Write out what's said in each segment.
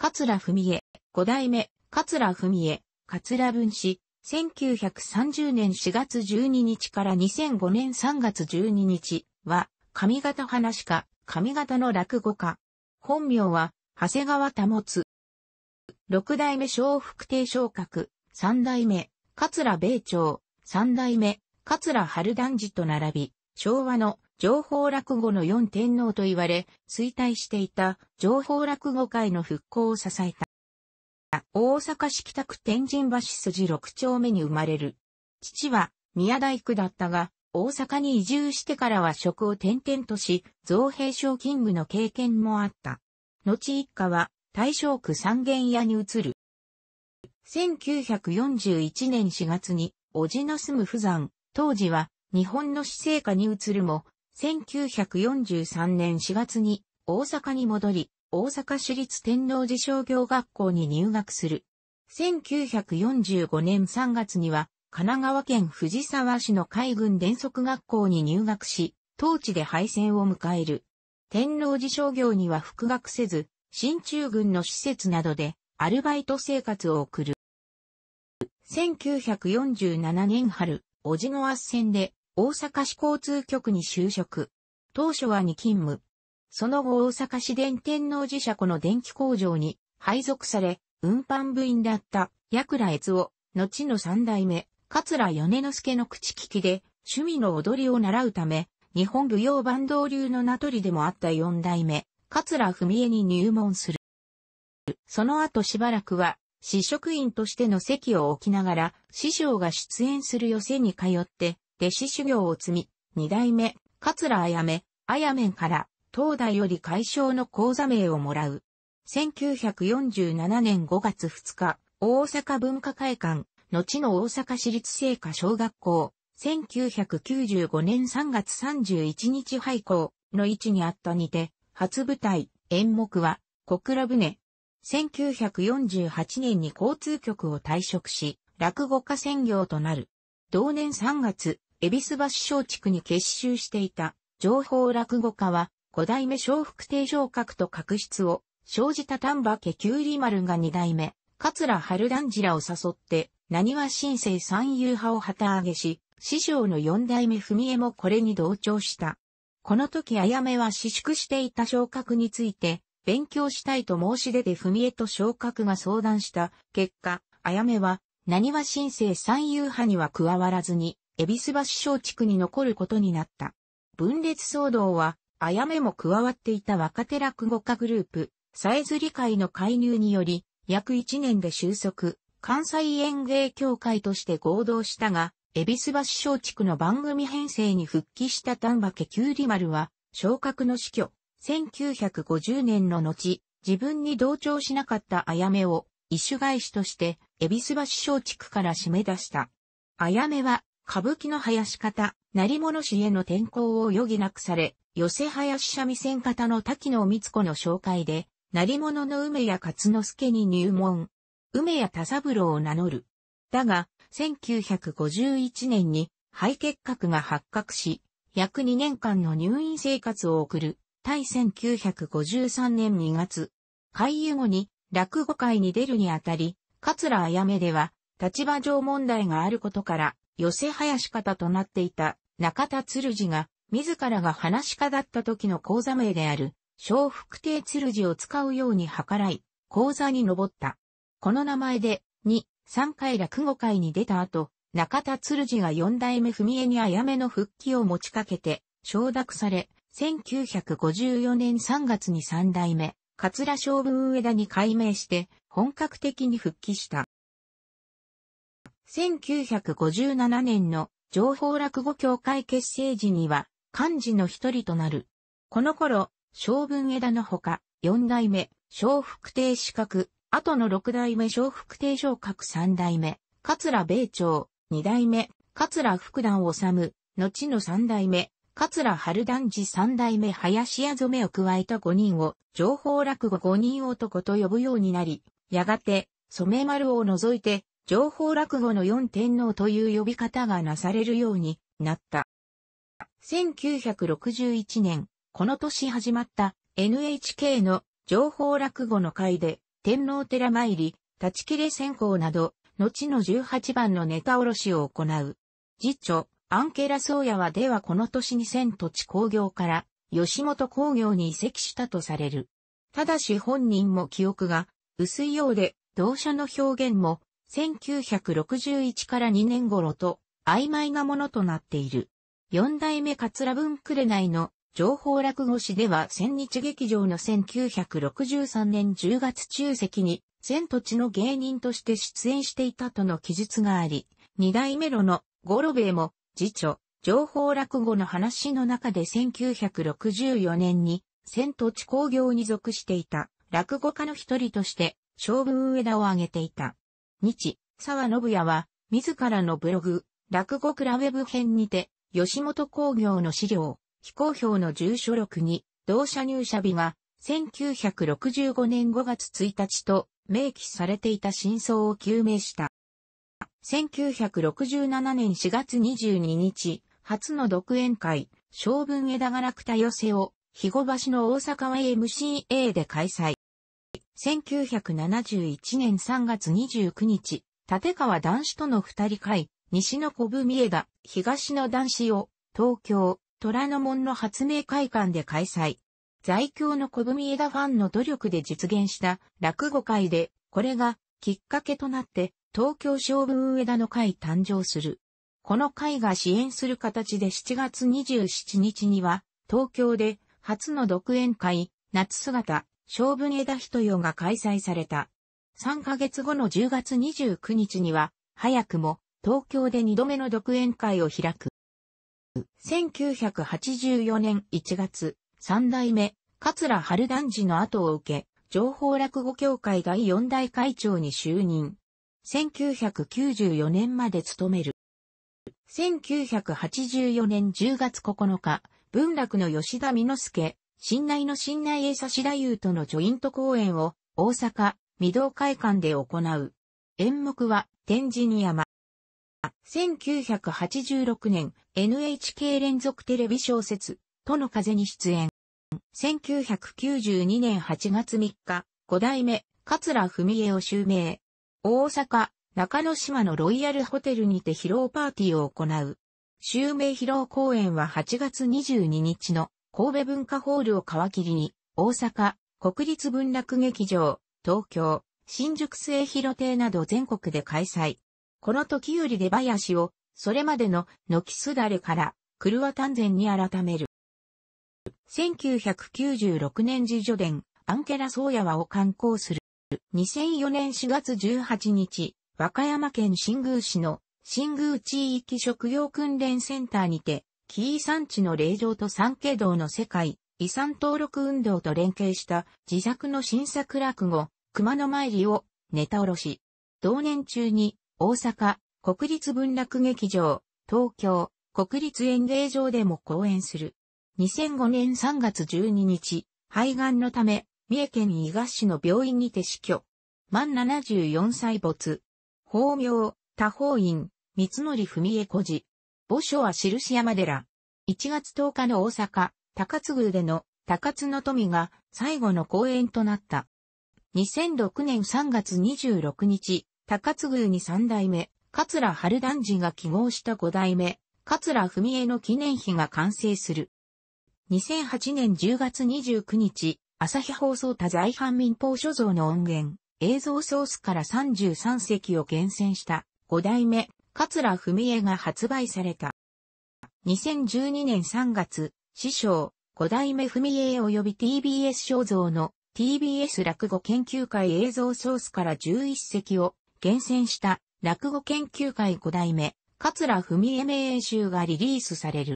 桂文江、五代目、桂文江、桂文氏、1930年4月12日から2005年3月12日は、上方話家、上方の落語家。本名は、長谷川保つ。六代目小福亭昇格、三代目、桂米朝、三代目、桂春団次と並び、昭和の情報落語の四天皇と言われ、衰退していた情報落語界の復興を支えた。大阪市北区天神橋筋六丁目に生まれる。父は宮大工だったが、大阪に移住してからは職を転々とし、造幣賞勤務の経験もあった。後一家は大正区三軒屋に移る。1941年4月に、叔父の住む富山、当時は日本の私生家に移るも、1943年4月に大阪に戻り、大阪市立天王寺商業学校に入学する。1945年3月には、神奈川県藤沢市の海軍伝則学校に入学し、当地で敗戦を迎える。天王寺商業には復学せず、新中軍の施設などでアルバイト生活を送る。1947年春、叔父の圧戦で大阪市交通局に就職。当初は2勤務。その後大阪市電天皇寺社庫の電気工場に配属され、運搬部員だった、矢倉悦夫、後の三代目、桂米之助の口利きで、趣味の踊りを習うため、日本舞踊万道流の名取でもあった四代目、桂文枝に入門する。その後しばらくは、市職員としての席を置きながら、師匠が出演する寄席に通って、弟子修行を積み、二代目、桂あやめ、あやめんから、東大より解消の講座名をもらう。1947年5月2日、大阪文化会館、後の大阪市立聖火小学校、1995年3月31日廃校の位置にあったにて、初舞台、演目は、小倉船。1948年に交通局を退職し、落語家専業となる。同年3月、恵比寿橋小竹に結集していた、情報落語家は、五代目小福亭昇閣と確執を、生じた丹波家九里丸が二代目、桂春団次らを誘って、何は新生三遊派を旗揚げし、師匠の四代目文江もこれに同調した。この時あやめは私縮していた昇格について、勉強したいと申し出て文江と昇格が相談した結果、あやめは、何は新生三遊派には加わらずに、恵比寿橋小地区に残ることになった。分裂騒動は、あやめも加わっていた若手落語家グループ、さえずり会の介入により、約1年で収束、関西演芸協会として合同したが、恵比寿橋小地区の番組編成に復帰した丹波家きゅうり丸は、昇格の死去、1950年の後、自分に同調しなかったあやめを、一種返しとして、恵比寿橋小地区から締め出した。あやめは、歌舞伎の林方、成物師への転校を余儀なくされ、寄せ林三味線方の滝野光子の紹介で、成物の梅屋勝之助に入門。梅屋田三郎を名乗る。だが、1951年に肺結核が発覚し、約2年間の入院生活を送る。対1953年2月、開議後に落語会に出るにあたり、桂あやめでは、立場上問題があることから、寄せ林方となっていた中田鶴次が、自らが話し家だった時の講座名である、小福亭鶴次を使うように計らい、講座に登った。この名前で、2、3回落語会に出た後、中田鶴次が四代目文江にあやめの復帰を持ちかけて、承諾され、1954年3月に三代目、桂将軍上田に改名して、本格的に復帰した。1957年の情報落語協会結成時には幹事の一人となる。この頃、将軍枝のほか、四代目、小福亭四角、後の六代目小福亭昇格三代目、桂米朝、二代目、桂福段治、後の三代目、桂春団次三代目林屋染めを加えた五人を、情報落語五人男と呼ぶようになり、やがて、染丸を除いて、情報落語の四天皇という呼び方がなされるようになった。1961年、この年始まった NHK の情報落語の会で、天皇寺参り、立ち切れ先行など、後の18番のネタ卸しを行う。次著、アンケラ宗谷はではこの年に千土地工業から吉本工業に移籍したとされる。ただし本人も記憶が薄いようで、同社の表現も1961から2年頃と曖昧なものとなっている。四代目桂文紅の情報落語誌では千日劇場の1963年10月中席に千土地の芸人として出演していたとの記述があり、二代目路の五郎兵衛も次著情報落語の話の中で1964年に千土地工業に属していた落語家の一人として勝負上田を挙げていた。日、沢信也は、自らのブログ、落語クラウェブ編にて、吉本工業の資料、非公表の住所録に、同社入社日が、1965年5月1日と、明記されていた真相を究明した。1967年4月22日、初の独演会、将軍枝柄北寄せを、肥後橋の大阪は MCA で開催。1971年3月29日、立川男子との二人会、西の小文枝、東の男子を、東京、虎ノ門の発明会館で開催。在京の小文枝ファンの努力で実現した落語会で、これがきっかけとなって、東京将軍上田の会誕生する。この会が支援する形で7月27日には、東京で初の独演会、夏姿、将軍枝人用が開催された。3ヶ月後の10月29日には、早くも東京で2度目の独演会を開く。1984年1月、三代目、桂春団次の後を受け、情報落語協会第4代会長に就任。1994年まで務める。1984年10月9日、文楽の吉田美之助、新内の新内江差し太夫とのジョイント公演を大阪、未堂会館で行う。演目は天神山。1986年 NHK 連続テレビ小説、との風に出演。1992年8月3日、五代目、桂文江を襲名。大阪、中野島のロイヤルホテルにて披露パーティーを行う。襲名披露公演は8月22日の神戸文化ホールを皮切りに、大阪、国立文楽劇場、東京、新宿末広亭など全国で開催。この時より出囃子を、それまでの軒すだれから、狂わ丹前に改める。1996年自助伝、アンケラ宗谷和を刊行する。2004年4月18日、和歌山県新宮市の新宮地域職業訓練センターにて、紀伊山地の霊場と三景道の世界、遺産登録運動と連携した自作の新作落語、熊野参りをネタ下ろし。同年中に大阪国立文楽劇場、東京国立演芸場でも公演する。2005年3月12日、肺がんのため、三重県伊賀市の病院にて死去。満74歳没。法名、多方院、三則文江小児。墓所は印山寺。1月10日の大阪、高津宮での高津の富が最後の公演となった。2006年3月26日、高津宮に三代目、桂春団次が記号した五代目、桂文江の記念碑が完成する。2008年10月29日、朝日放送多在犯民放所蔵の音源、映像ソースから33席を厳選した、5代目、桂文枝が発売された。2012年3月、師匠、五代目文枝及び TBS 肖像の TBS 落語研究会映像ソースから11席を厳選した落語研究会五代目、桂文枝名演集がリリースされる。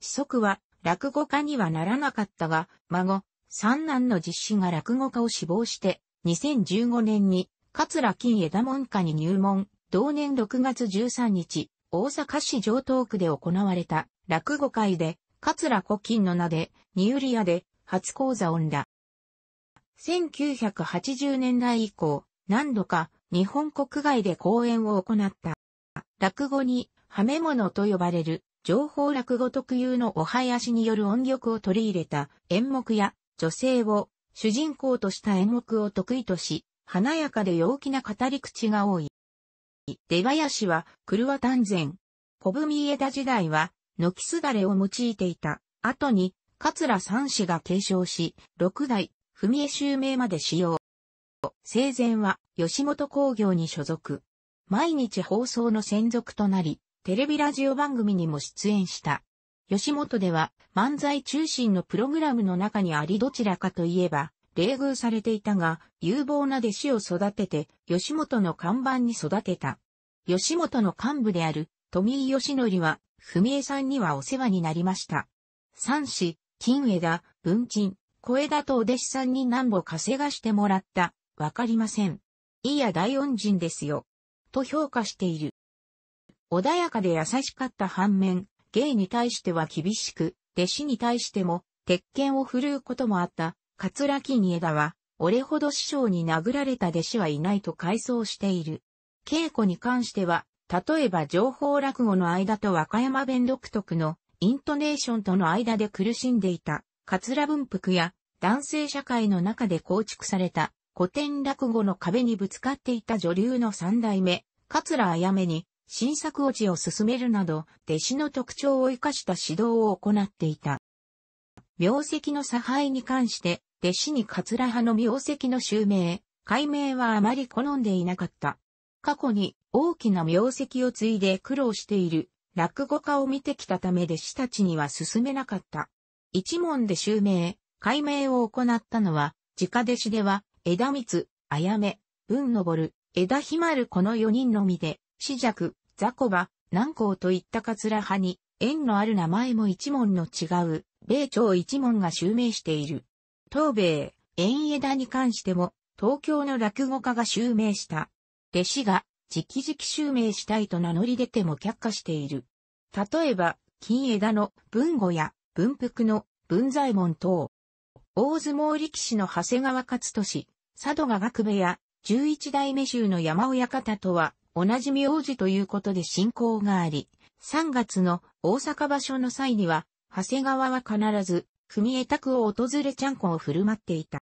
子息は落語家にはならなかったが、孫、三男の実施が落語家を志望して、2015年に、桂金枝門下に入門、同年6月13日、大阪市城東区で行われた落語会で、桂古今の名で、ニューリアで、初講座んだ。1980年代以降、何度か日本国外で講演を行った。落語に、はめ物と呼ばれる、情報落語特有のお囃子による音曲を取り入れた演目や、女性を主人公とした演目を得意とし、華やかで陽気な語り口が多い。出子は、狂丹前。小文枝時代は、軒すだれを用いていた。後に、桂三氏が継承し、六代、文江襲名まで使用。生前は、吉本工業に所属。毎日放送の専属となり、テレビラジオ番組にも出演した。吉本では、漫才中心のプログラムの中にありどちらかといえば、冷遇されていたが、有望な弟子を育てて、吉本の看板に育てた。吉本の幹部である、富井義則は、文江さんにはお世話になりました。三子、金枝、文鎮、小枝とお弟子さんに何ぼ稼がしてもらった、わかりません。いいや大恩人ですよ。と評価している。穏やかで優しかった反面、芸に対しては厳しく、弟子に対しても、鉄拳を振るうこともあった、桂木に枝は、俺ほど師匠に殴られた弟子はいないと回想している。稽古に関しては、例えば情報落語の間と和歌山弁独特のイントネーションとの間で苦しんでいた桂文福や男性社会の中で構築された古典落語の壁にぶつかっていた女流の三代目、桂あやめに新作落ちを進めるなど、弟子の特徴を生かした指導を行っていた。病跡の差配に関して、弟子に桂派の名跡の襲名、改名はあまり好んでいなかった。過去に大きな名跡を継いで苦労している落語家を見てきたため弟子たちには進めなかった。一門で襲名、改名を行ったのは、直弟子では、枝光、あやめ、文昇、枝ひまるこの四人のみで、死尺、雑魚場、南光といった桂派に、縁のある名前も一門の違う、米朝一門が襲名している。東米、円枝に関しても、東京の落語家が襲名した。弟子が、直々襲名したいと名乗り出ても却下している。例えば、金枝の文語や文福の文左衛門等、大相撲力士の長谷川勝利、佐渡が学部や十一代目衆の山親方とは同じ名字ということで信仰があり、3月の大阪場所の際には、長谷川は必ず組江宅を訪れちゃんこを振る舞っていた。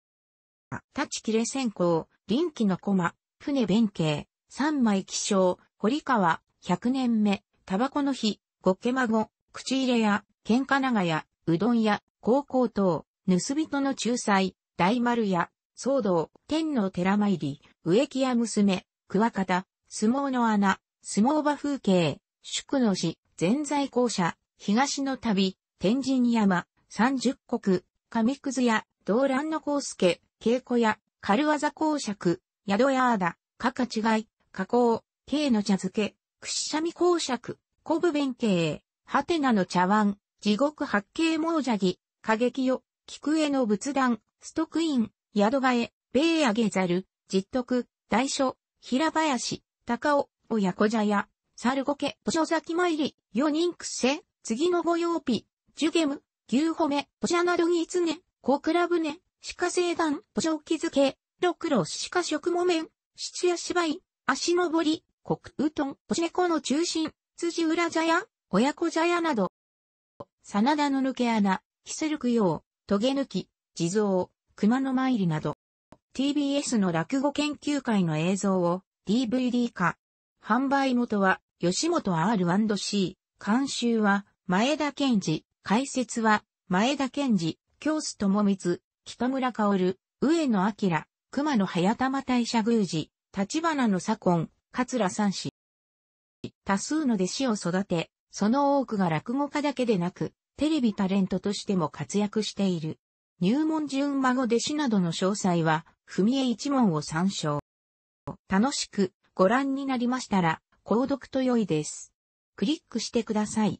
立ち切れ線香、臨機の駒、船弁慶、三枚気象、堀川、百年目、タバコの日、ごけ孫、口入れ屋、喧嘩長屋、うどん屋、高校等、盗人の仲裁、大丸屋、騒動、天の寺参り、植木屋娘、桑方、相撲の穴、相撲場風景、宿の寺、全在校舎、東の旅、天神山、三十国、上くずや、道乱の孔介、稽古や、軽技公爵、宿屋あだ、かか違い、加工、慶の茶漬け、くしゃみ公爵、古部弁慶、はてなの茶碗、地獄八景猛者儀、過激よ、菊江の仏壇、ストクイン、宿替え、米上げざる、実徳、大書、平林、高尾、親子茶屋、猿ごけ、所崎参り、四人くせ、次の御用日、ジュゲム、牛褒め、ポシャナドギツネ、コクラブネ、鹿星団、ポショキ漬け、ロクロシカ食もめん、七夜芝居、足ぼり、コクウトン、ポ猫の中心、辻裏茶屋、親子茶屋など。真田の抜け穴、ヒセル供養、トゲ抜き、地蔵、熊の参りなど。TBS の落語研究会の映像を DVD 化。販売元は吉本 R&C、監修は前田健二。解説は、前田健二、京須智光、北村薫、上野明、熊野早玉大社宮司、立花の左近、桂三氏。多数の弟子を育て、その多くが落語家だけでなく、テレビタレントとしても活躍している。入門順孫弟子などの詳細は、文江一門を参照。楽しくご覧になりましたら、購読と良いです。クリックしてください。